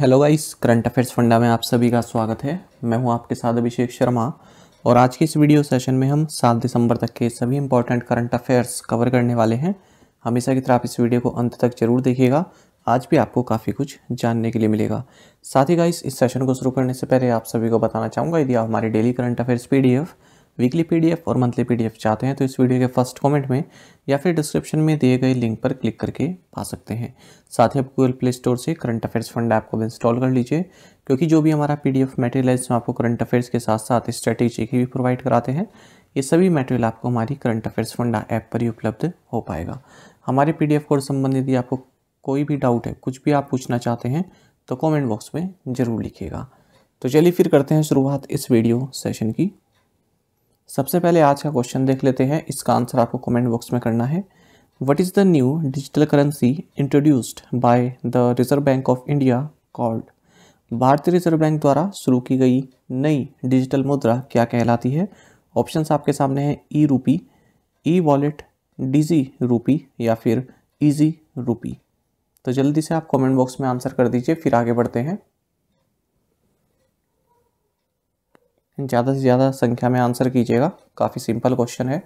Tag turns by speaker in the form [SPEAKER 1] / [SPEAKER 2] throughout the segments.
[SPEAKER 1] Hello guys current affairs funda में आप सभी का स्वागत है मैं हूं आपके साथ अभिषेक शर्मा और आज के इस वीडियो सेशन में हम 7 दिसंबर तक के सभी इंपॉर्टेंट करंट अफेयर्स कवर करने वाले हैं हमेशा की तरह आप इस वीडियो को अंत तक जरूर देखिएगा आज भी आपको काफ़ी कुछ जानने के लिए मिलेगा साथ ही गाइस इस सेशन को शुरू करने से पहले आप सभी को बताना चाहूँगा यदि आप हमारे daily current affairs P weekly PDF और मंथली पीडीएफ चाहते हैं तो इस वीडियो के फर्स्ट कमेंट में या फिर डिस्क्रिप्शन में दिए गए लिंक पर क्लिक करके पा सकते हैं साथ ही आप गूगल प्ले स्टोर से करंट अफेयर्स फंड ऐप को इंस्टॉल कर लीजिए क्योंकि जो भी हमारा पी डी एफ मटेरियल है आपको करंट अफेयर्स के साथ साथ स्ट्रेटेजी की भी प्रोवाइड कराते हैं ये सभी मटेरियल आपको हमारी करंट अफेयर्स फंड ऐप पर ही उपलब्ध हो पाएगा हमारे पी डी कोर्स संबंधित आपको कोई भी डाउट है कुछ भी आप पूछना चाहते हैं तो कमेंट बॉक्स में ज़रूर लिखिएगा तो चलिए फिर करते हैं शुरुआत इस वीडियो सेशन की सबसे पहले आज का क्वेश्चन देख लेते हैं इसका आंसर आपको कमेंट बॉक्स में करना है what is the new digital currency introduced by the Reserve Bank of India called भारतीय रिजर्व बैंक द्वारा शुरू की गई नई डिजिटल मुद्रा क्या कहलाती है ऑप्शन आपके सामने हैं ई रूपी ई वॉलेट डिजी रूपी या फिर ईजी रूपी तो जल्दी से आप कमेंट बॉक्स में आंसर कर दीजिए फिर आगे बढ़ते हैं ज़्यादा से ज़्यादा संख्या में आंसर कीजिएगा काफ़ी सिंपल क्वेश्चन है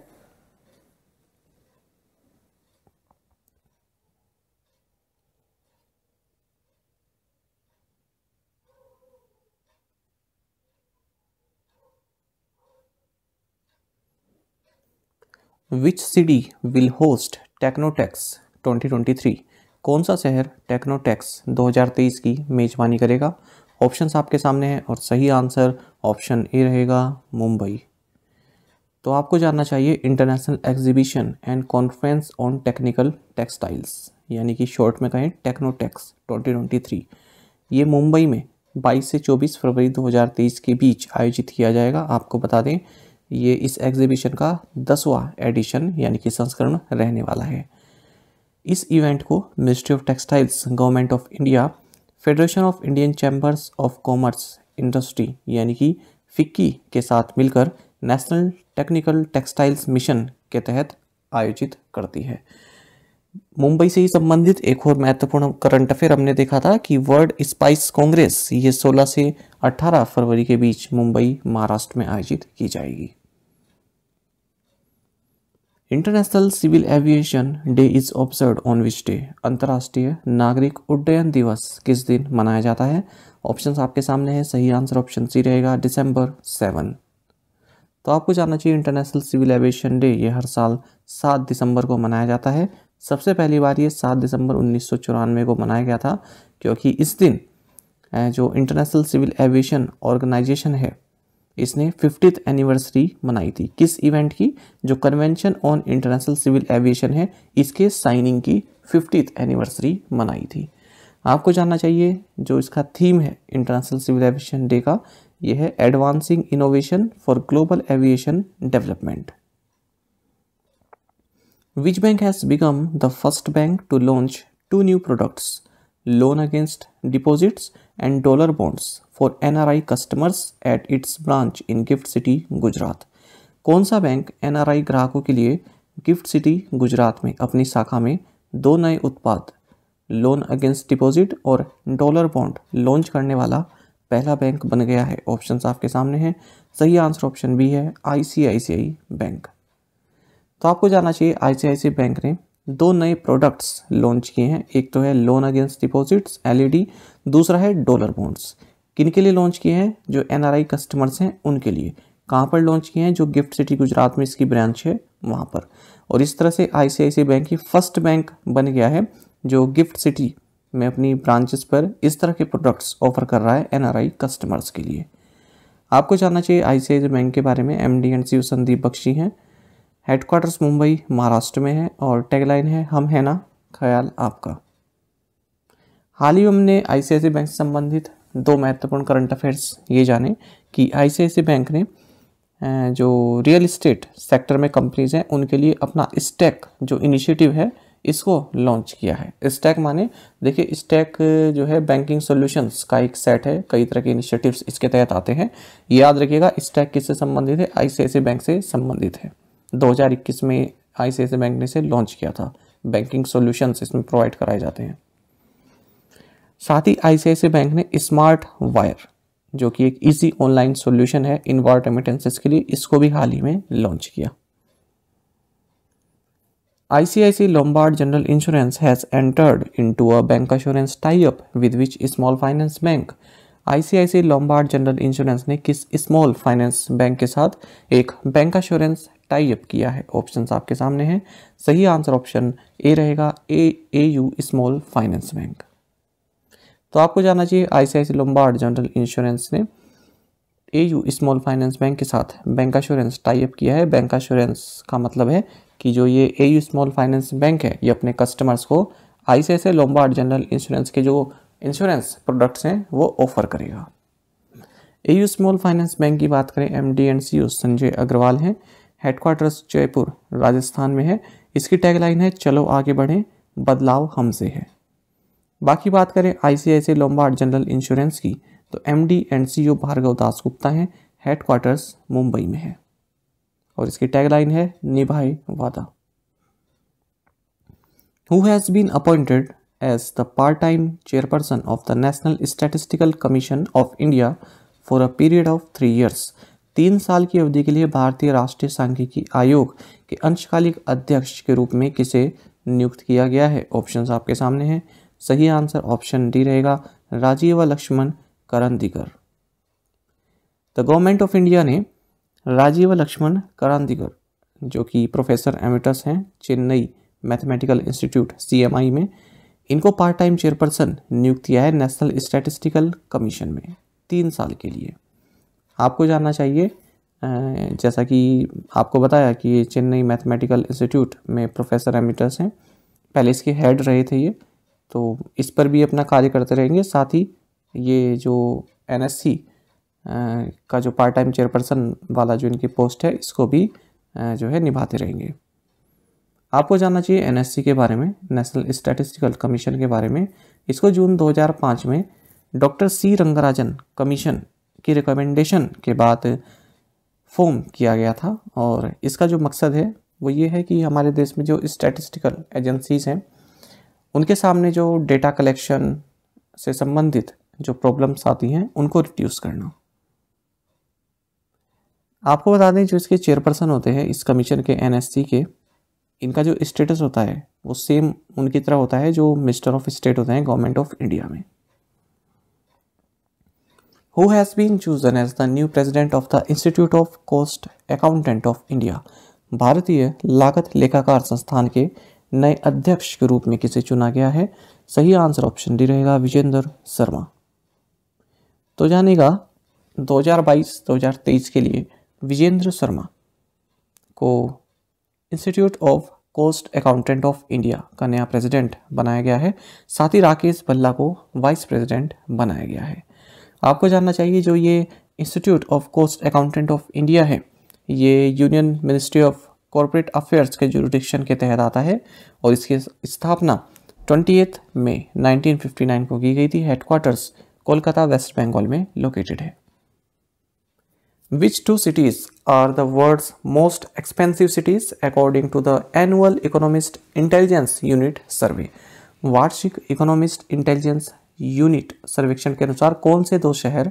[SPEAKER 1] which city will host Technotex 2023 कौन सा शहर टेक्नोटेक्स 2023 की मेजबानी करेगा ऑप्शंस आपके सामने हैं और सही आंसर ऑप्शन ए रहेगा मुंबई तो आपको जानना चाहिए International Exhibition and Conference on Technical Textiles यानी कि शॉर्ट में कहें टेक्नोटेक्स 2023 ये मुंबई में 22 से 24 फरवरी 2023 के बीच आयोजित किया जाएगा आपको बता दें ये इस एग्जीबिशन का दसवां एडिशन यानी कि संस्करण रहने वाला है इस इवेंट को Ministry of Textiles Government of India Federation of Indian Chambers of Commerce Industry यानी कि फिक्की के साथ मिलकर नेशनल टेक्निकल टेक्सटाइल्स मिशन के तहत आयोजित करती है मुंबई से ही संबंधित एक और महत्वपूर्ण करंट अफेयर हमने देखा था कि वर्ल्ड स्पाइस कांग्रेस ये 16 से 18 फरवरी के बीच मुंबई महाराष्ट्र में आयोजित की जाएगी International Civil Aviation Day is observe on which day अंतर्राष्ट्रीय नागरिक उड्डयन दिवस किस दिन मनाया जाता है ऑप्शंस आपके सामने हैं सही आंसर ऑप्शन सी रहेगा दिसंबर सेवन तो आपको जानना चाहिए इंटरनेशनल सिविल एविएशन डे ये हर साल सात दिसंबर को मनाया जाता है सबसे पहली बार ये सात दिसंबर उन्नीस को मनाया गया था क्योंकि इस दिन जो इंटरनेशनल सिविल एविएशन ऑर्गेनाइजेशन है इसने फिफ्टीथ एनिवर्सरी मनाई थी किस इवेंट की जो Convention on International Civil Aviation है इसके साइनिंग की फिफ्टीथ एनिवर्सरी मनाई थी आपको जानना चाहिए जो इसका थीम है इंटरनेशनल सिविल एविएशन डे का यह है advancing innovation for global aviation development which bank has become the first bank to launch two new products loan against deposits and dollar bonds R I customers at its branch in GIFT City Gujarat कौन सा bank NRI ग्राहकों के लिए gift City Gujarat में अपनी शाखा में दो नए उत्पाद लोन अगेंस्ट डिपॉजिट और डॉलर बॉन्ड लॉन्च करने वाला पहला बैंक बन गया है ऑप्शन आपके सामने हैं सही आंसर ऑप्शन बी है आई बैंक तो आपको जानना चाहिए आईसीआईसीआई बैंक ने दो नए प्रोडक्ट्स लॉन्च किए हैं एक तो है लोन अगेंस्ट डिपॉजिट्स एलईडी दूसरा है डॉलर बॉन्ड्स किन के लिए लॉन्च किए हैं जो एनआरआई कस्टमर्स हैं उनके लिए कहाँ पर लॉन्च किए हैं जो गिफ्ट सिटी गुजरात में इसकी ब्रांच है वहाँ पर और इस तरह से सी बैंक ही फर्स्ट बैंक बन गया है जो गिफ्ट सिटी में अपनी ब्रांचेस पर इस तरह के प्रोडक्ट्स ऑफर कर रहा है एनआरआई कस्टमर्स के लिए आपको जानना चाहिए आईसीआईसी बैंक के बारे में M D and C Sandeep Bakhshi हैं हेडक्वार्टर्स मुंबई महाराष्ट्र में है और टैगलाइन है हम है ना ख्याल आपका हाल ही हमने आईसीआईसी बैंक से संबंधित दो महत्वपूर्ण करंट अफेयर्स ये जाने कि आईसीआईसी बैंक ने जो रियल इस्टेट सेक्टर में कंपनीज हैं उनके लिए अपना स्टैक जो इनिशिएटिव है इसको लॉन्च किया है स्टैक माने देखिए स्टैक जो है बैंकिंग सॉल्यूशंस का एक सेट है कई तरह के इनिशिएटिव्स इसके तहत आते हैं याद रखिएगा स्टैक किससे संबंधित है आईसीआईसीआई बैंक से संबंधित है 2021 में आईसीआईसीआई बैंक ने इसे लॉन्च किया था बैंकिंग सोल्यूशंस इसमें प्रोवाइड कराए जाते हैं साथ ही आईसीआईसी बैंक ने स्मार्ट वायर जो कि एक इजी ऑनलाइन सॉल्यूशन है इनवर्ट रेमिटेंसेस के लिए इसको भी हाल ही में लॉन्च किया ICICI Lombard general insurance has entered into a bank assurance tie up with which small finance bank ICICI Lombard General ने किस स्मॉल फाइनेंस बैंक के साथ एक बैंक अश्योरेंस टाइप किया है ऑप्शन आपके सामने हैं सही आंसर ऑप्शन ए रहेगा A A U small finance bank तो आपको जाना चाहिए आईसीआईसी लोम्बार्ड जनरल इंश्योरेंस ने A U small finance bank के साथ बैंक अश्योरेंस टाइप किया है बैंक अश्योरेंस का मतलब है कि जो ये A U small finance bank है ये अपने कस्टमर्स को I C I Lombard general insurance के जो इंश्योरेंस प्रोडक्ट्स हैं वो ऑफर करेगा A U small finance bank की बात करें M D and C O Sanjay Agarwal हैं हेडक्वार्टर्स जयपुर राजस्थान में है इसकी टैगलाइन है चलो आगे बढ़ें बदलाव हमसे है बाकी बात करें आईसीआईसी लोम्बार्ड जनरल इंश्योरेंस की तो MD and CEO Bhargav Das Gupta हैं हेडक्वार्टर्स मुंबई में है और इसकी टैगलाइन है निभाए वादा who has been appointed as the part time chairperson of the National Statistical Commission of India for a period of three years तीन साल की अवधि के लिए भारतीय राष्ट्रीय सांख्यिकी आयोग के अंशकालिक अध्यक्ष के रूप में किसे नियुक्त किया गया है ऑप्शंस आपके सामने हैं सही आंसर ऑप्शन डी रहेगा Rajeev Lakshman Karandikar the Government of India ने राजीव लक्ष्मण करांदिगर जो कि प्रोफेसर एमिटस हैं चेन्नई मैथमेटिकल इंस्टीट्यूट सीएमआई में इनको पार्ट टाइम चेयरपर्सन नियुक्त किया है नेशनल स्टैटिस्टिकल कमीशन में तीन साल के लिए आपको जानना चाहिए जैसा कि आपको बताया कि चेन्नई मैथमेटिकल इंस्टीट्यूट में प्रोफेसर एमिटस हैं पहले इसके हेड रहे थे ये तो इस पर भी अपना कार्य करते रहेंगे साथ ही ये जो एन का जो पार्ट टाइम चेयरपर्सन वाला जो इनकी पोस्ट है इसको भी जो है निभाते रहेंगे आपको जानना चाहिए एनएससी के बारे में नेशनल स्टैटिस्टिकल कमीशन के बारे में इसको जून 2005 में डॉक्टर सी रंगराजन कमीशन की रिकमेंडेशन के बाद फॉर्म किया गया था और इसका जो मकसद है वो ये है कि हमारे देश में जो स्टैटिस्टिकल एजेंसीज हैं उनके सामने जो डेटा कलेक्शन से संबंधित जो प्रॉब्लम्स आती हैं उनको रिड्यूस करना आपको बता दें जो इसके चेयरपर्सन होते हैं इस कमीशन के एनएससी के इनका जो स्टेटस होता है वो सेम उनकी तरह होता है जो मिनिस्टर ऑफ स्टेट होते हैं गवर्नमेंट ऑफ इंडिया में who has been chosen as the new president of the Institute of Cost Accountant of India भारतीय लागत लेखाकार संस्थान के नए अध्यक्ष के रूप में किसे चुना गया है सही आंसर ऑप्शन डी रहेगा विजेंद्र शर्मा तो जानेगा 2022-2023 के लिए विजेंद्र शर्मा को Institute of Cost Accountant of India का नया प्रेसिडेंट बनाया गया है साथ ही राकेश भल्ला को वाइस प्रेसिडेंट बनाया गया है आपको जानना चाहिए जो ये Institute of Cost Accountant of India है ये Union Ministry of Corporate Affairs के जुडिक्शन के तहत आता है और इसकी स्थापना ट्वेंटी मई 1959 को की गई थी हेडक्वार्टर्स कोलकाता वेस्ट बंगाल में लोकेटेड है which two cities are the world's most expensive cities according to the annual Economist Intelligence Unit survey वार्षिक इकोनॉमिस्ट इंटेलिजेंस यूनिट सर्वेक्षण के अनुसार कौन से दो शहर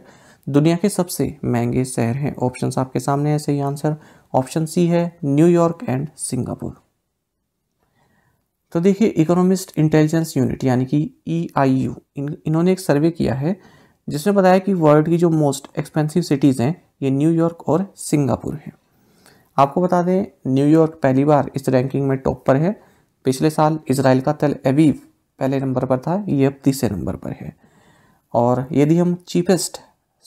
[SPEAKER 1] दुनिया के सबसे महंगे शहर हैं ऑप्शंस आपके सामने ऐसे सही आंसर ऑप्शन सी है न्यूयॉर्क एंड सिंगापुर तो देखिए इकोनॉमिस्ट इंटेलिजेंस यूनिट यानी कि ई आई यू इन्होंने एक सर्वे किया है जिसमें बताया कि वर्ल्ड की जो मोस्ट एक्सपेंसिव सिटीज़ हैं ये न्यूयॉर्क और सिंगापुर हैं आपको बता दें न्यूयॉर्क पहली बार इस रैंकिंग में टॉप पर है पिछले साल इसराइल का तेल एवीव पहले नंबर पर था ये अब तीसरे नंबर पर है और यदि हम चीपेस्ट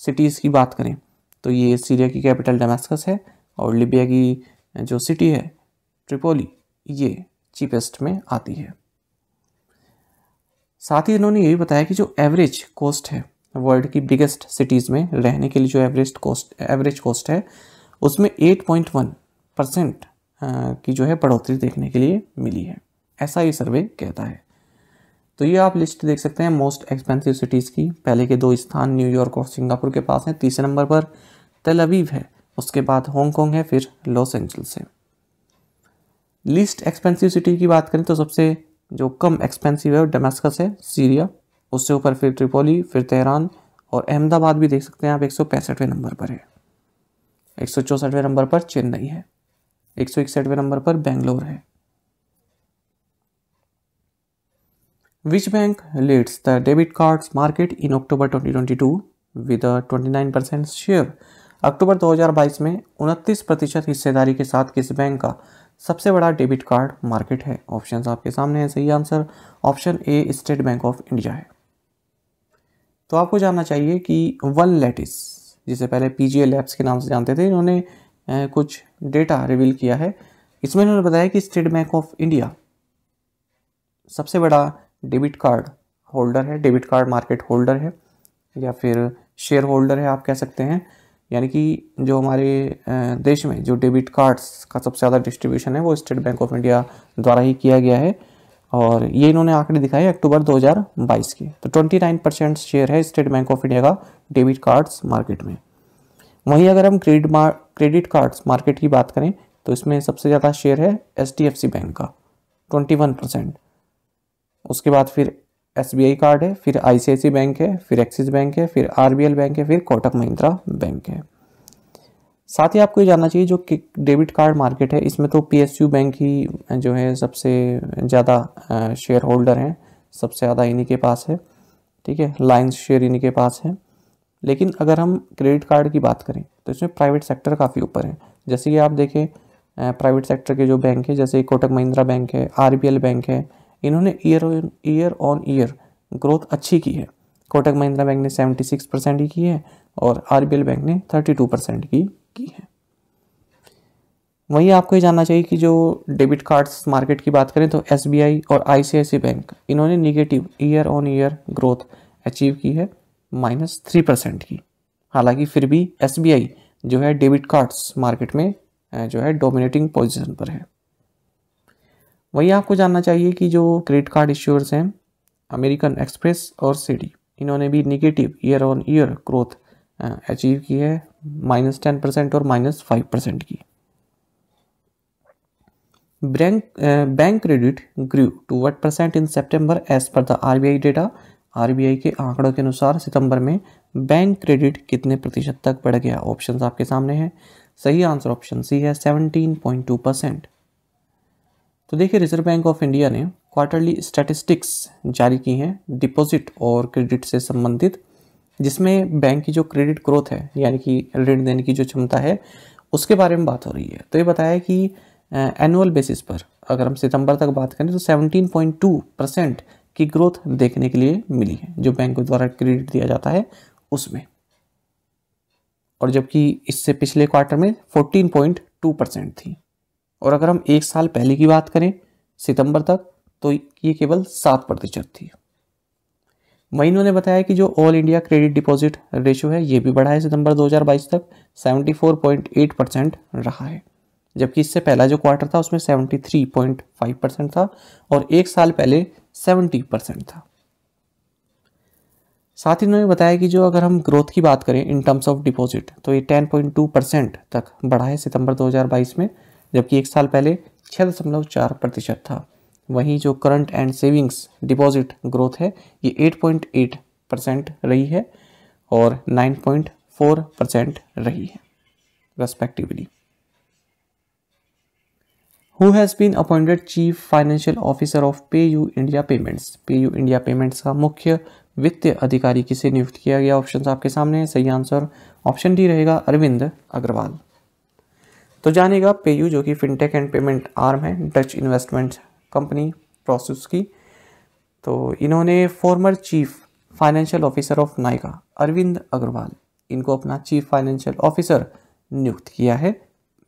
[SPEAKER 1] सिटीज़ की बात करें तो ये सीरिया की कैपिटल डमास्कस है और लिबिया की जो सिटी है ट्रिपोली ये चीपेस्ट में आती है साथ ही इन्होंने ये भी बताया कि जो एवरेज कॉस्ट है वर्ल्ड की बिगेस्ट सिटीज़ में रहने के लिए जो एवरेज कॉस्ट एवरेज कॉस्ट है उसमें 8.1 परसेंट की जो है बढ़ोतरी देखने के लिए मिली है ऐसा ये सर्वे कहता है तो ये आप लिस्ट देख सकते हैं मोस्ट एक्सपेंसिव सिटीज़ की पहले के दो स्थान न्यूयॉर्क और सिंगापुर के पास हैं तीसरे नंबर पर तेल है उसके बाद हांगकॉन्ग है फिर लॉस एंजल्स है लीस्ट एक्सपेंसिव सिटी की बात करें तो सबसे जो कम एक्सपेंसिव है डोमेस्कस है सीरिया उससे ऊपर फिर ट्रिपोली फिर तेहरान और अहमदाबाद भी देख सकते हैं आप एक नंबर पर है एक नंबर पर चेन्नई है एक नंबर पर बेंगलोर है Which bank leads the debit cards market in October 2022 with a 29% share अक्टूबर 2022 में उनतीस प्रतिशत हिस्सेदारी के साथ किस बैंक का सबसे बड़ा डेबिट कार्ड मार्केट है ऑप्शन आपके सामने है सही answer option A State Bank of India है तो आपको जानना चाहिए कि वन लेटिस जिसे पहले पी जी लैब्स के नाम से जानते थे इन्होंने कुछ डेटा रिवील किया है इसमें इन्होंने बताया कि स्टेट बैंक ऑफ इंडिया सबसे बड़ा डेबिट कार्ड होल्डर है डेबिट कार्ड मार्केट होल्डर है या फिर शेयर होल्डर है आप कह सकते हैं यानी कि जो हमारे देश में जो डेबिट कार्ड्स का सबसे ज़्यादा डिस्ट्रीब्यूशन है वो स्टेट बैंक ऑफ इंडिया द्वारा ही किया गया है और ये इन्होंने आंकड़े दिखाए अक्टूबर 2022 के तो 29 परसेंट शेयर है स्टेट बैंक ऑफ इंडिया का डेबिट कार्ड्स मार्केट में वहीं अगर हम क्रेडिट क्रेडिट कार्ड्स मार्केट की बात करें तो इसमें सबसे ज़्यादा शेयर है एच बैंक का ट्वेंटी परसेंट उसके बाद फिर एसबीआई कार्ड है फिर आईसीआईसी बैंक है फिर एक्सिस बैंक है फिर आरबीएल बैंक है फिर कोटक महिंद्रा बैंक है साथ ही आपको ये जानना चाहिए जो डेबिट कार्ड मार्केट है इसमें तो पीएसयू बैंक ही जो है सबसे ज़्यादा शेयर होल्डर हैं सबसे ज़्यादा इन्हीं के पास है ठीक है लाइन्स शेयर इन्हीं के पास है लेकिन अगर हम क्रेडिट कार्ड की बात करें तो इसमें प्राइवेट सेक्टर काफ़ी ऊपर है जैसे कि आप देखें प्राइवेट सेक्टर के जो बैंक है जैसे कोटक महिंद्रा बैंक है आर बैंक है इन्होंने year on year on year growth अच्छी की है कोटक महिंद्रा बैंक ने 76 परसेंट की की है और आर बैंक ने 32 परसेंट की की है वहीं आपको ये जानना चाहिए कि जो डेबिट कार्ड्स मार्केट की बात करें तो एस और आई बैंक इन्होंने negative year on year growth achieve की है माइनस थ्री परसेंट की हालांकि फिर भी एस जो है डेबिट कार्ड्स मार्केट में जो है डोमिनेटिंग पोजीशन पर है वही आपको जानना चाहिए कि जो क्रेडिट कार्ड इश्योर्स हैं अमेरिकन एक्सप्रेस और सिटी इन्होंने भी negative year on year growth achieve की है माइनस टेन परसेंट और माइनस फाइव परसेंट की bank bank credit grew to what percent in September as per the RBI data RBI के आंकड़ों के अनुसार सितंबर में बैंक क्रेडिट कितने प्रतिशत तक बढ़ गया ऑप्शंस आपके सामने हैं सही आंसर ऑप्शन सी है सेवनटीन पॉइंट टू परसेंट तो देखिए रिजर्व बैंक ऑफ इंडिया ने क्वार्टरली स्टैटिस्टिक्स जारी की हैं डिपॉजिट और क्रेडिट से संबंधित जिसमें बैंक की जो क्रेडिट ग्रोथ है यानी कि ऋण देने की जो क्षमता है उसके बारे में बात हो रही है तो ये बताया कि एनुअल बेसिस पर अगर हम सितंबर तक बात करें तो 17.2 परसेंट की ग्रोथ देखने के लिए मिली है जो बैंक द्वारा क्रेडिट दिया जाता है उसमें और जबकि इससे पिछले क्वार्टर में 14.2 परसेंट थी और अगर हम एक साल पहले की बात करें सितंबर तक तो ये केवल सात प्रतिशत थी वहीं इन्होंने बताया कि जो all India credit deposit ratio है ये भी बढ़ा है सितंबर 2022 तक 74.8 परसेंट रहा है जबकि इससे पहला जो क्वार्टर था उसमें 73.5 परसेंट था और एक साल पहले 70 परसेंट था साथ ही इन्होंने बताया कि जो अगर हम ग्रोथ की बात करें इन टर्म्स ऑफ डिपॉजिट तो ये 10.2 परसेंट तक बढ़ा है सितंबर 2022 में जबकि एक साल पहले छः दशमलव चार प्रतिशत था वहीं जो current and savings deposit growth है ये एट पॉइंट एट परसेंट रही है और नाइन पॉइंट फोर परसेंट रही है respectively who has been appointed chief financial officer of PayU India payments PayU India payments का मुख्य वित्त अधिकारी किसे नियुक्त किया गया ऑप्शन आपके सामने है सही आंसर ऑप्शन डी रहेगा अरविंद अग्रवाल तो जानेगा पेयू जो कि फिनटेक एंड पेमेंट आर्म है डच इन्वेस्टमेंट कंपनी प्रोसेस की तो इन्होंने former chief financial officer of Nykaa Arvind Agarwal इनको अपना चीफ फाइनेंशियल ऑफिसर नियुक्त किया है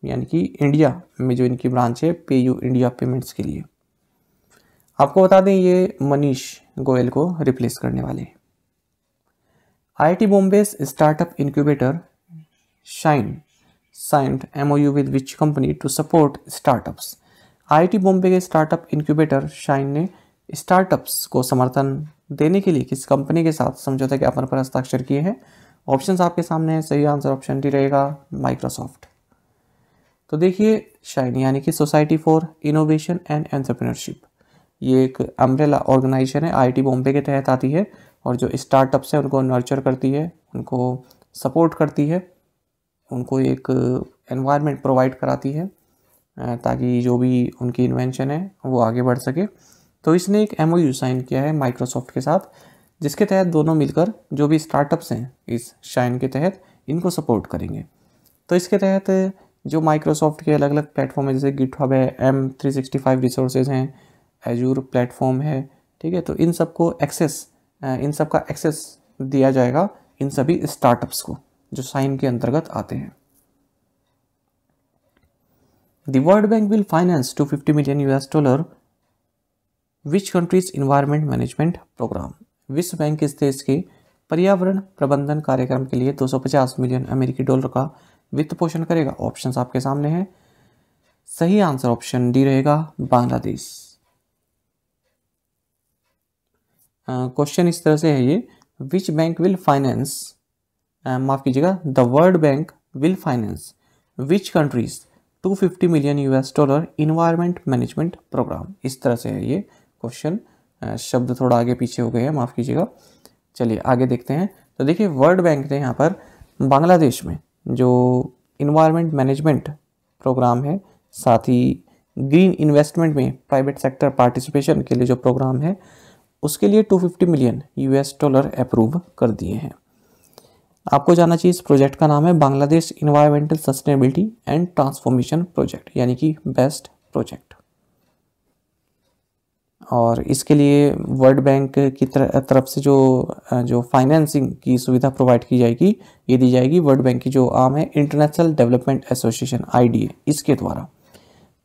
[SPEAKER 1] यानी कि इंडिया में जो इनकी ब्रांच है पे यू इंडिया पेमेंट्स के लिए आपको बता दें ये मनीष गोयल को रिप्लेस करने वाले हैं I I T Bombay startup incubator SINE signed MOU with which company to support startups. IIT Bombay के स्टार्टअप incubator शाइन ने स्टार्टअप्स को समर्थन देने के लिए किस कंपनी के साथ समझौते ज्ञापन पर हस्ताक्षर किए हैं ऑप्शंस आपके सामने हैं सही आंसर ऑप्शन डी रहेगा माइक्रोसॉफ्ट तो देखिए शाइन यानी कि Society for Innovation and Entrepreneurship ये एक अम्ब्रेला ऑर्गेनाइजेशन है टी बॉम्बे के तहत आती है और जो स्टार्टअप्स हैं उनको नर्चर करती है उनको सपोर्ट करती है उनको एक एनवायरनमेंट uh, प्रोवाइड कराती है uh, ताकि जो भी उनकी इन्वेंशन है वो आगे बढ़ सके तो इसने एक एम साइन किया है माइक्रोसॉफ्ट के साथ जिसके तहत दोनों मिलकर जो भी स्टार्टअप्स हैं इस शाइन के तहत इनको सपोर्ट करेंगे तो इसके तहत uh, जो माइक्रोसॉफ्ट के अलग अलग प्लेटफॉर्म है जैसे गिटहब है M three sixty five resources हैं एजूर प्लेटफॉर्म है ठीक है तो इन सबको एक्सेस इन सब का एक्सेस दिया जाएगा इन सभी स्टार्टअप्स को जो साइन के अंतर्गत आते हैं World Bank will finance two fifty million US dollar which countries environment management program विश्व बैंक इस देश के पर्यावरण प्रबंधन कार्यक्रम के लिए 250 मिलियन अमेरिकी डॉलर का वित्त पोषण करेगा ऑप्शन आपके सामने है सही आंसर ऑप्शन डी रहेगा बांग्लादेश क्वेश्चन इस तरह से है ये विच बैंक विल फाइनेंस माफ कीजिएगा the World Bank will finance which countries 250 million US dollar environment management program इस तरह से है ये क्वेश्चन uh, शब्द थोड़ा आगे पीछे हो गए हैं माफ़ कीजिएगा चलिए आगे देखते हैं तो देखिए वर्ल्ड बैंक ने यहाँ पर बांग्लादेश में जो इन्वायरमेंट मैनेजमेंट प्रोग्राम है साथ ही ग्रीन इन्वेस्टमेंट में प्राइवेट सेक्टर पार्टिसिपेशन के लिए जो प्रोग्राम है उसके लिए 250 मिलियन यूएस डॉलर अप्रूव कर दिए हैं आपको जानना चाहिए इस प्रोजेक्ट का नाम है Bangladesh environmental sustainability and transformation project यानी कि बेस्ट प्रोजेक्ट और इसके लिए वर्ल्ड बैंक की तरफ से जो जो फाइनेंसिंग की सुविधा प्रोवाइड की जाएगी ये दी जाएगी वर्ल्ड बैंक की जो आम है इंटरनेशनल डेवलपमेंट एसोसिएशन आईडीए इसके द्वारा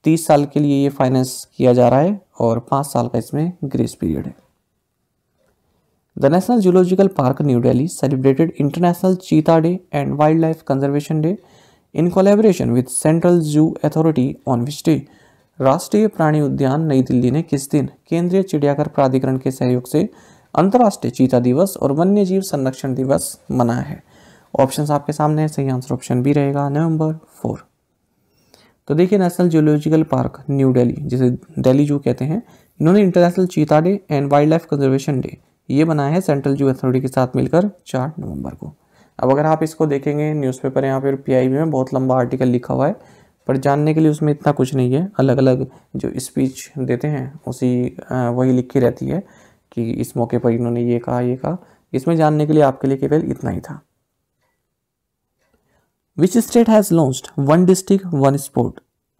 [SPEAKER 1] तीस साल के लिए ये फाइनेंस किया जा रहा है और पाँच साल का इसमें ग्रेस पीरियड है National Zoological Park New Delhi celebrated International Cheetah Day and wildlife conservation day in collaboration with Central Zoo Authority on which day राष्ट्रीय प्राणी उद्यान नई दिल्ली ने किस दिन केंद्रीय चिड़ियाघर प्राधिकरण के सहयोग से अंतर्राष्ट्रीय चीता दिवस और वन्य जीव संरक्षण दिवस मनाया है ऑप्शन आपके सामने सही आंसर ऑप्शन बी रहेगा नवंबर फोर तो देखिए National Zoological Park New Delhi जिसे दिल्ली जू कहते हैं इन्होंने International Cheetah Day and wildlife conservation day ये बनाया है सेंट्रल जू अथॉरिटी के साथ मिलकर चार नवंबर को अब अगर आप इसको देखेंगे न्यूज़पेपर यहाँ पर पी में बहुत लंबा आर्टिकल लिखा हुआ है पर जानने के लिए उसमें इतना कुछ नहीं है अलग अलग जो स्पीच देते हैं उसी वही लिखी रहती है कि इस मौके पर इन्होंने ये कहा ये कहा इसमें जानने के लिए आपके लिए केवल इतना ही था which state has launched one district one sport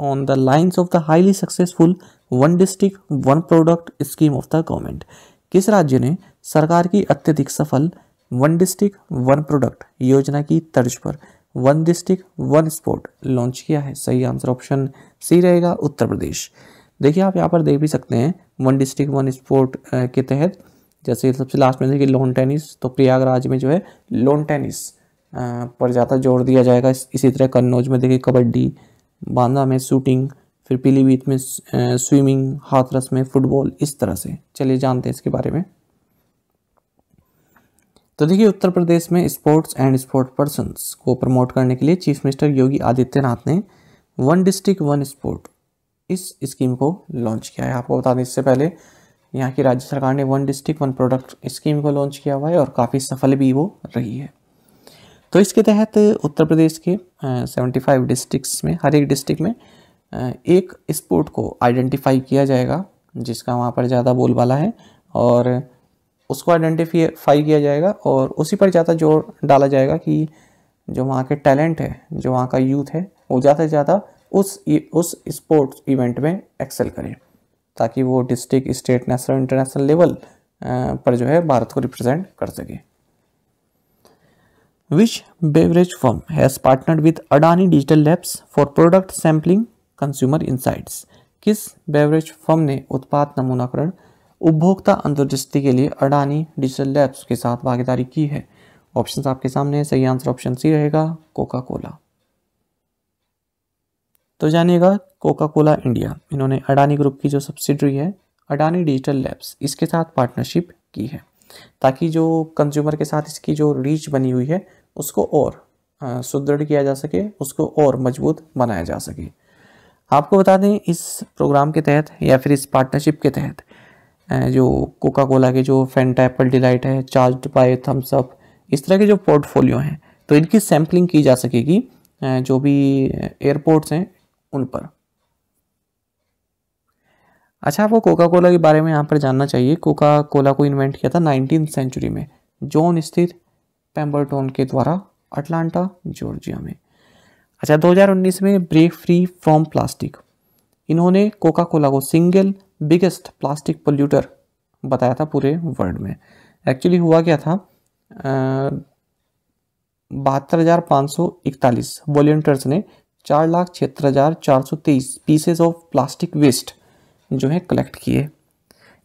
[SPEAKER 1] on the lines of the highly successful one district one product scheme of the government किस राज्य ने सरकार की अत्यधिक सफल वन डिस्ट्रिक्ट वन प्रोडक्ट योजना की तर्ज पर one district one sport launch किया है सही आंसर ऑप्शन सी रहेगा उत्तर प्रदेश देखिए आप यहाँ पर देख भी सकते हैं वन डिस्ट्रिक्ट वन स्पोर्ट के तहत जैसे सबसे लास्ट में देखिए लॉन टेनिस तो प्रयागराज में जो है लॉन टेनिस पर ज़्यादा जोर दिया जाएगा इसी तरह कन्नौज में देखिए कबड्डी बांदा में शूटिंग फिर पीलीभीत में स्विमिंग हाथरस में फुटबॉल इस तरह से चलिए जानते हैं इसके बारे में तो देखिए उत्तर प्रदेश में स्पोर्ट्स एंड स्पोर्ट पर्सन को प्रमोट करने के लिए चीफ मिनिस्टर योगी आदित्यनाथ ने वन डिस्ट्रिक्ट वन स्पोर्ट इस स्कीम को लॉन्च किया है आपको बता दें इससे पहले यहाँ की राज्य सरकार ने one district one product scheme को लॉन्च किया हुआ है और काफ़ी सफल भी वो रही है तो इसके तहत उत्तर प्रदेश के सेवेंटी फाइव डिस्ट्रिक्ट में हर एक डिस्ट्रिक्ट में एक स्पोर्ट को आइडेंटिफाई किया जाएगा जिसका वहाँ पर ज़्यादा बोलबाला है और उसको आइडेंटिफाई किया जाएगा और उसी पर ज़्यादा जोर डाला जाएगा कि जो वहाँ के टैलेंट है जो वहाँ का यूथ है वो ज़्यादा से ज़्यादा उस उस स्पोर्ट्स इवेंट में एक्सेल करें ताकि वो district state national international level पर जो है भारत को रिप्रेजेंट कर सके which beverage firm has partnered with Adani digital labs for product sampling consumer insights किस बेवरेज फर्म ने उत्पाद नमूनाकरण उपभोक्ता अंतर्दृष्टि के लिए अडानी डिजिटल लैब्स के साथ भागीदारी की है ऑप्शंस आपके सामने सही आंसर ऑप्शन सी रहेगा कोका कोला तो जानिएगा कोका कोला इंडिया इन्होंने अडानी ग्रुप की जो सब्सिडरी है अडानी डिजिटल लैब्स इसके साथ पार्टनरशिप की है ताकि जो कंज्यूमर के साथ इसकी जो रीच बनी हुई है उसको और सुदृढ़ किया जा सके उसको और मजबूत बनाया जा सके आपको बता दें इस प्रोग्राम के तहत या फिर इस पार्टनरशिप के तहत जो कोका कोला के जो फेंटा एप्पल डिलाइट है चार्ज बाय थम्स अप इस तरह के जो पोर्टफोलियो हैं तो इनकी सैम्पलिंग की जा सकेगी जो भी एयरपोर्ट्स हैं उन पर अच्छा आपको कोका कोला के बारे में यहाँ पर जानना चाहिए कोका कोला को इन्वेंट किया था नाइनटीन सेंचुरी में जॉन स्थित पेम्बरटोन के द्वारा अटलांटा जॉर्जिया में अच्छा 2019 में ब्रेक फ्री फ्रॉम प्लास्टिक इन्होंने कोका कोला को सिंगल बिगेस्ट प्लास्टिक पोल्यूटर बताया था पूरे वर्ल्ड में एक्चुअली हुआ क्या था बहत्तर हज़ार पाँच सौ इकतालीस वॉल्टियर्स ने चार लाख छिहत्तर हज़ार चार सौ तेईस पीसेज ऑफ प्लास्टिक वेस्ट जो है कलेक्ट किए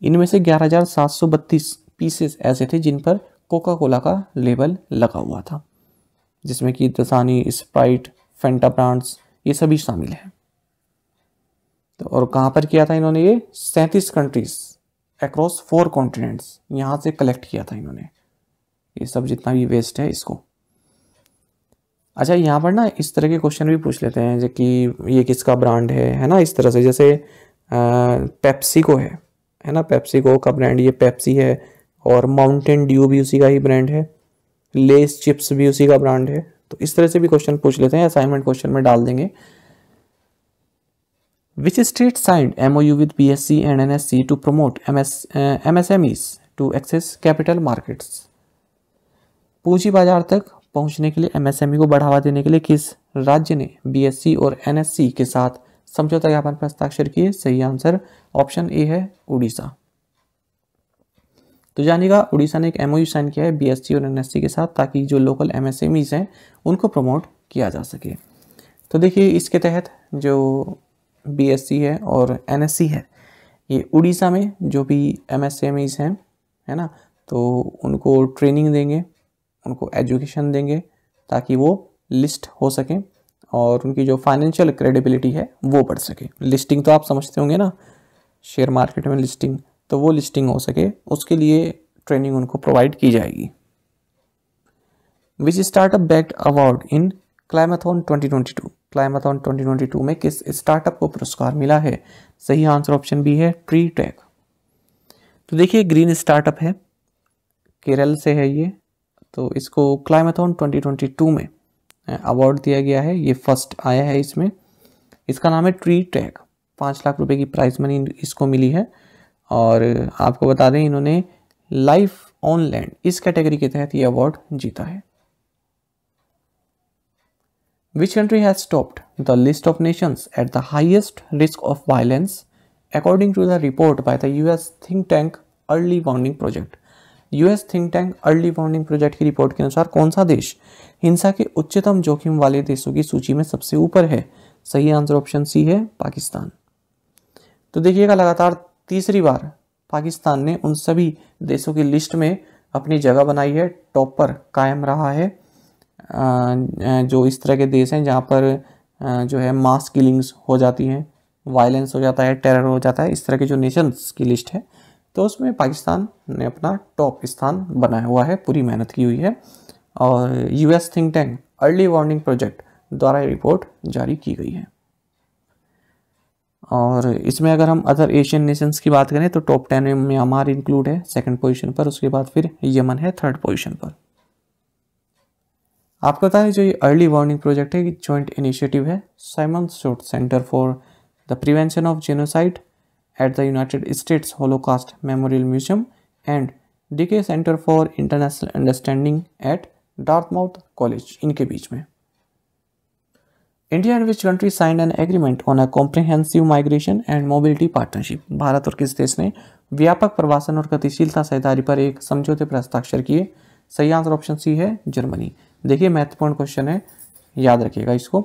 [SPEAKER 1] इनमें से ग्यारह हज़ार सात सौ बत्तीस पीसेस ऐसे थे जिन पर कोका कोला का लेबल लगा हुआ था जिसमें कि दसानी स्प्राइट फेंटा ब्रांड्स ये सभी शामिल हैं तो और कहाँ पर किया था इन्होंने ये सैंतीस कंट्रीज अक्रॉस फोर कॉन्टिनेंट्स यहाँ से कलेक्ट किया था इन्होंने ये सब जितना भी वेस्ट है इसको अच्छा यहाँ पर ना इस तरह के क्वेश्चन भी पूछ लेते हैं कि ये किसका ब्रांड है है ना इस तरह से जैसे पेप्सी को है है ना पेप्सी को का ब्रांड ये पेप्सी है और माउंटेन ड्यू भी उसी का ही ब्रांड है लेस चिप्स भी उसी का ब्रांड है तो इस तरह से भी क्वेश्चन पूछ लेते हैं असाइनमेंट क्वेश्चन में डाल देंगे which state signed MOU with BSc and NSC to promote MS, uh, MSMEs to access capital markets? पूंजी बाजार तक पहुंचने के लिए एमएसएमई e को बढ़ावा देने के लिए किस राज्य ने बीएससी और एनएससी के साथ समझौता ज्ञापन पर हस्ताक्षर किए सही आंसर ऑप्शन ए है उड़ीसा तो जानिएगा उड़ीसा ने एक एमओयू साइन किया है बीएससी और एनएससी के साथ ताकि जो लोकल एमएसएमईज हैं उनको प्रमोट किया जा सके तो देखिए इसके तहत जो बीएससी है और एनएससी है ये उड़ीसा में जो भी एम एस हैं है ना तो उनको ट्रेनिंग देंगे उनको एजुकेशन देंगे ताकि वो लिस्ट हो सकें और उनकी जो फाइनेंशियल क्रेडिबिलिटी है वो बढ़ सके लिस्टिंग तो आप समझते होंगे ना शेयर मार्केट में लिस्टिंग तो वो लिस्टिंग हो सके उसके लिए ट्रेनिंग उनको प्रोवाइड की जाएगी which startup bagged award in Climathon 2022 Climathon 2022 में किस स्टार्टअप को पुरस्कार मिला है सही आंसर ऑप्शन बी है ट्री टेक तो देखिए ग्रीन स्टार्टअप है केरल से है ये तो इसको क्लाइमाथॉन 2022 में अवार्ड दिया गया है ये फर्स्ट आया है इसमें इसका नाम है ट्री टैग पाँच लाख रुपए की प्राइज मनी इसको मिली है और आपको बता दें इन्होंने लाइफ ऑन लैंड इस कैटेगरी के तहत ये अवार्ड जीता है Which country has topped the list of nations at the highest risk of violence according to the report by the US think tank Early Warning Project? US think tank early warning project की report के अनुसार कौन सा देश हिंसा के उच्चतम जोखिम वाले देशों की सूची में सबसे ऊपर है सही आंसर ऑप्शन सी है पाकिस्तान तो देखिएगा लगातार तीसरी बार पाकिस्तान ने उन सभी देशों की लिस्ट में अपनी जगह बनाई है टॉप पर कायम रहा है जो इस तरह के देश हैं जहाँ पर जो है मास किलिंग्स हो जाती हैं वायलेंस हो जाता है टेरर हो जाता है इस तरह के जो नेशंस की लिस्ट है तो उसमें पाकिस्तान ने अपना टॉप स्थान बनाया हुआ है पूरी मेहनत की हुई है और US think tank early warning project द्वारा रिपोर्ट जारी की गई है और इसमें अगर हम अदर एशियन नेशंस की बात करें तो टॉप टेन में म्यांमार इंक्लूड है सेकंड पोजीशन पर उसके बाद फिर यमन है थर्ड पोजीशन पर आपको बता दें जो ये अर्ली वार्निंग प्रोजेक्ट है ये जॉइंट इनिशिएटिव है Simon Skjodt Center for the Prevention of Genocide at the United States Holocaust Memorial Museum and Dickey Center for International Understanding at Dartmouth College इनके बीच में India and which country sign an agreement on a comprehensive migration and mobility partnership Bharat और किस देश ने व्यापक प्रवासन और गतिशीलता सहदारी पर एक समझौते पर हस्ताक्षर किए सही आंसर ऑप्शन सी है जर्मनी देखिए महत्वपूर्ण क्वेश्चन है याद रखिएगा इसको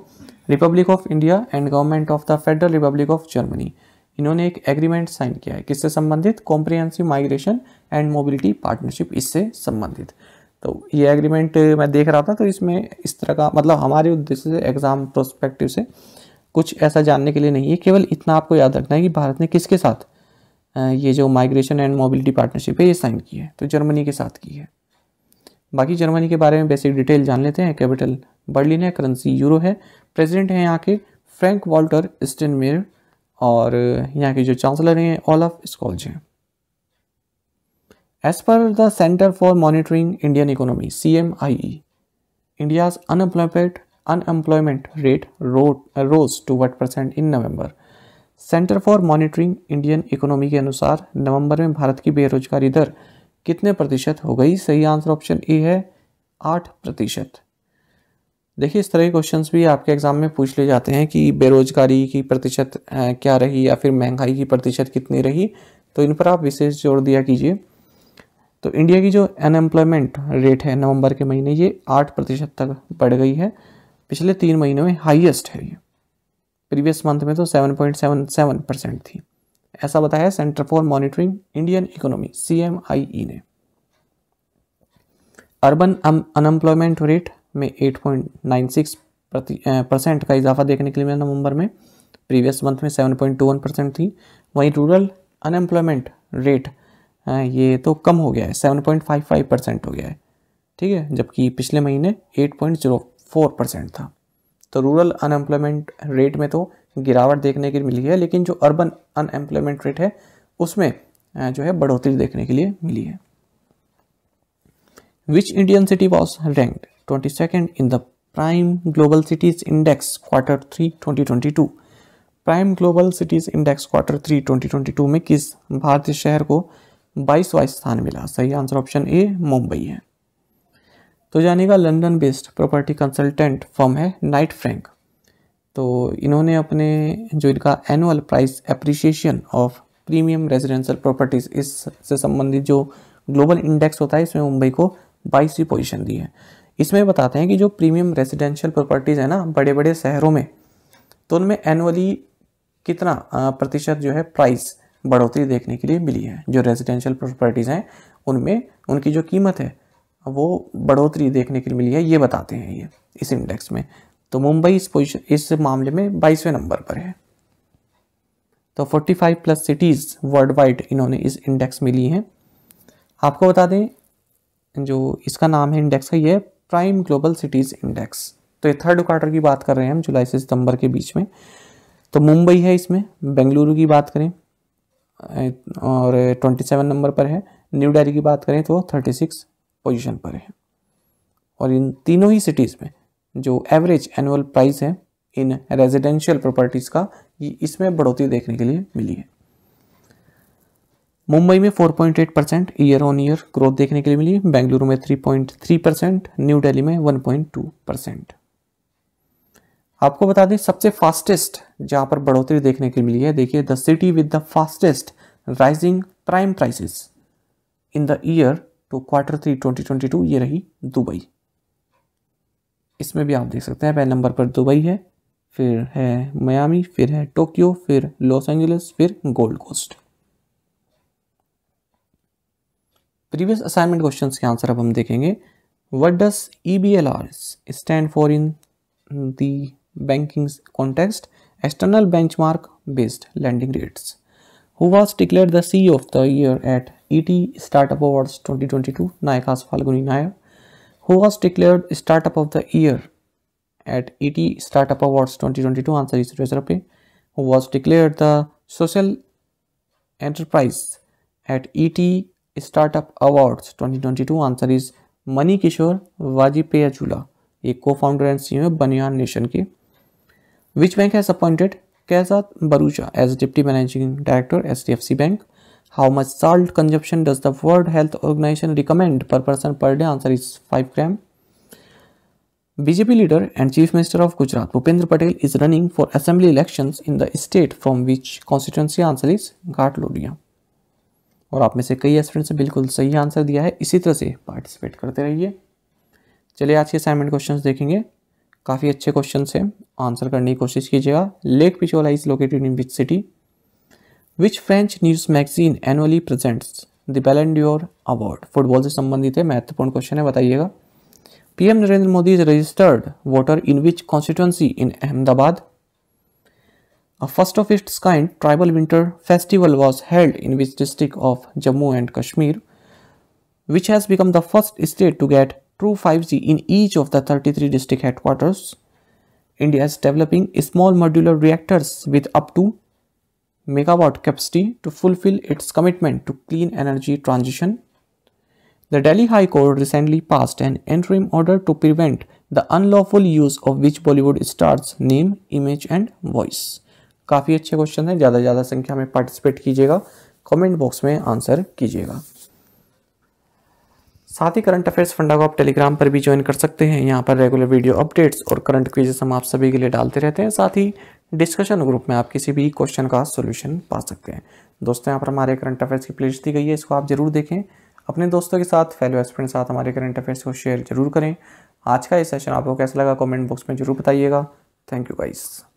[SPEAKER 1] Republic of India and Government of the Federal Republic of Germany इन्होंने एक एग्रीमेंट साइन किया है किससे संबंधित comprehensive migration and mobility partnership इससे संबंधित तो ये एग्रीमेंट मैं देख रहा था तो इसमें इस तरह का मतलब हमारे उद्देश्य से एग्जाम प्रोस्पेक्टिव से कुछ ऐसा जानने के लिए नहीं है केवल इतना आपको याद रखना है कि भारत ने किसके साथ ये जो माइग्रेशन एंड मोबिलिटी पार्टनरशिप है ये साइन की है तो जर्मनी के साथ की है बाकी जर्मनी के बारे में बेसिक डिटेल जान लेते हैं कैपिटल बर्लिन है करेंसी यूरो है प्रेसिडेंट हैं यहाँ के फ्रैंक वॉल्टर स्टेनमेयर और यहाँ के जो चांसलर हैं ऑलफ स्कॉल्ज हैं as per the Centre for Monitoring Indian Economy C M I E India's unemployment unemployment rate rose to what percent in November Centre for Monitoring Indian Economy के अनुसार नवंबर में भारत की बेरोजगारी दर कितने प्रतिशत हो गई सही आंसर ऑप्शन ए है आठ प्रतिशत देखिए इस तरह के क्वेश्चंस भी आपके एग्ज़ाम में पूछ ले जाते हैं कि बेरोजगारी की प्रतिशत क्या रही या फिर महंगाई की प्रतिशत कितनी रही तो इन पर आप विशेष जोर दिया कीजिए तो इंडिया की जो अनएम्प्लॉयमेंट रेट है नवंबर के महीने ये आठ प्रतिशत तक बढ़ गई है पिछले तीन महीनों में हाईएस्ट है ये प्रीवियस मंथ में तो seven point seven seven percent थी ऐसा बताया Centre for Monitoring Indian Economy C ने अर्बन अनएम्प्लॉयमेंट रेट में 8.96 परसेंट का इजाफा देखने के लिए मिला नवंबर में प्रीवियस मंथ में 7.21 परसेंट थी वहीं रूरल अनएम्प्लॉयमेंट रेट ये तो कम हो गया है 7.55 परसेंट हो गया है ठीक है जबकि पिछले महीने 8.04 परसेंट था तो रूरल अनएम्प्लॉयमेंट रेट में तो गिरावट देखने की मिली है लेकिन जो अर्बन अनएम्प्लॉयमेंट रेट है उसमें जो है बढ़ोतरी देखने के लिए मिली है which Indian city was ranked twenty second in the Prime Global Cities Index quarter three twenty twenty two Prime Global Cities Index quarter three twenty twenty two में किस भारतीय शहर को बाईसवा स्थान मिला सही आंसर ऑप्शन ए मुंबई है तो जानेगा London based property consultant firm है नाइट फ्रैंक तो इन्होंने अपने जो इनका annual price appreciation of premium residential properties इससे संबंधित जो ग्लोबल इंडेक्स होता है इसमें मुंबई को बाईसवीं पोजीशन दी है इसमें बताते हैं कि जो प्रीमियम रेजिडेंशियल प्रॉपर्टीज़ है ना बड़े बड़े शहरों में तो उनमें एनुअली कितना प्रतिशत जो है प्राइस बढ़ोतरी देखने के लिए मिली है जो रेजिडेंशियल प्रॉपर्टीज़ हैं उनमें उनकी जो कीमत है वो बढ़ोतरी देखने के लिए मिली है ये बताते हैं ये इस इंडेक्स में तो मुंबई इस पोजिशन इस मामले में बाईसवें नंबर पर है तो 45 प्लस सिटीज़ वर्ल्ड वाइड इन्होंने इस इंडेक्स में ली हैं आपको बता दें जो इसका नाम है इंडेक्स का ये प्राइम ग्लोबल सिटीज़ इंडेक्स तो ये थर्ड क्वार्टर की बात कर रहे हैं हम जुलाई से सितंबर के बीच में तो मुंबई है इसमें बेंगलुरु की बात करें और 27 नंबर पर है न्यू डेली की बात करें तो 36 पोजीशन पर है और इन तीनों ही सिटीज़ में जो एवरेज एनुअल प्राइस है इन रेजिडेंशियल प्रॉपर्टीज़ का ये इसमें बढ़ोतरी देखने के लिए मिली है मुंबई में 4.8 percent year on year growth देखने के लिए मिली बेंगलुरु में 3.3 परसेंट न्यू दिल्ली में 1.2 परसेंट आपको बता दें सबसे फास्टेस्ट जहां पर बढ़ोतरी देखने के लिए मिली है देखिए the city with the fastest rising prime prices in the year to quarter three 2022 ये रही दुबई इसमें भी आप देख सकते हैं पहले नंबर पर दुबई है फिर है मयामी फिर है टोक्यो फिर लॉस एंजल्स फिर Gold Coast previous assignment question के आंसर अब हम देखेंगे what does EBLR stand for in the banking context external benchmark based lending rates who was declare the CEO of the year at ET startup awards 2022 twenty two Nykaa's Falguni Nayar Who was declared Startup of the Year at ET Startup Awards 2022? Answer is Razorpay. Who was declared the Social Enterprise at ET Startup Awards 2022? Answer is Mani Kishore a co-founder and CEO of Banyan Nation. Which bank has appointed Kazat Barucha as Deputy Managing Director, at TFC Bank? How much salt consumption does the World Health Organization recommend per person per day answer is five gram BJP leader and chief minister of Gujarat Bhupendra Patel is running for assembly election in the state from which constituency answer is Ghatlodia और आप में से कई students ने बिल्कुल सही answer दिया है इसी तरह से पार्टिसिपेट करते रहिए चलिए आज के असाइनमेंट क्वेश्चन देखेंगे काफ़ी अच्छे क्वेश्चन हैं आंसर करने की कोशिश कीजिएगा Lake Pichola is located in which city which French news magazine annually presents the Ballon Award? Award football से संबंधित है महत्वपूर्ण क्वेश्चन है बताइएगा P.M. Narendra Modi is registered voter in which constituency in Ahmedabad? A first of its kind tribal winter festival was held in which district of Jammu and Kashmir, which has become the first state to get true 5G in each of the 33 district headquarters. India is developing small modular reactors with up to megawatt capacity to fulfill its commitment to clean energy transition. The Delhi High Court recently passed an interim order to prevent the unlawful use of which Bollywood stars name, image and voice. काफ़ी अच्छे question है ज़्यादा से ज़्यादा संख्या में participate कीजिएगा comment box में आंसर कीजिएगा साथ ही करंट अफेयर्स फंडा को आप टेलीग्राम पर भी ज्वाइन कर सकते हैं यहाँ पर रेगुलर वीडियो अपडेट्स और करंट क्विजेस हम आप सभी के लिए डालते रहते हैं साथ ही डिस्कशन ग्रुप में आप किसी भी क्वेश्चन का सोल्यूशन पा सकते हैं दोस्तों यहाँ पर हमारे करंट अफेयर्स की प्लेट दी गई है इसको आप जरूर देखें अपने दोस्तों के साथ फेलो के साथ हमारे करंट अफेयर्स को शेयर जरूर करें आज का ये सेशन आपको कैसा लगा कमेंट बॉक्स में जरूर बताइएगा थैंक यू गाइस